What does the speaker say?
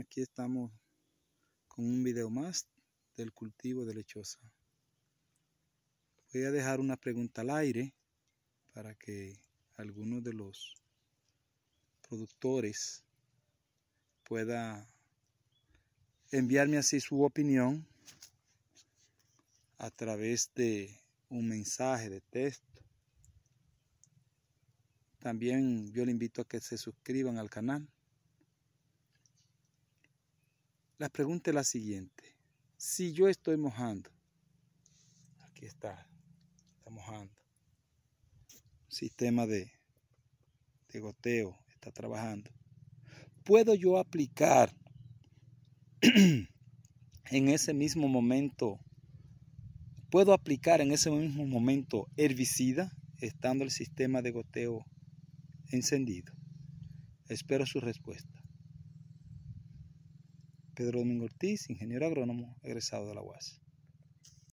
aquí estamos con un video más del cultivo de lechosa. Voy a dejar una pregunta al aire para que algunos de los productores pueda enviarme así su opinión a través de un mensaje de texto. También yo le invito a que se suscriban al canal la pregunta es la siguiente. Si yo estoy mojando, aquí está, está mojando. Sistema de, de goteo está trabajando. ¿Puedo yo aplicar en ese mismo momento, puedo aplicar en ese mismo momento herbicida estando el sistema de goteo encendido? Espero su respuesta. Pedro Domingo Ortiz, ingeniero agrónomo egresado de la UAS.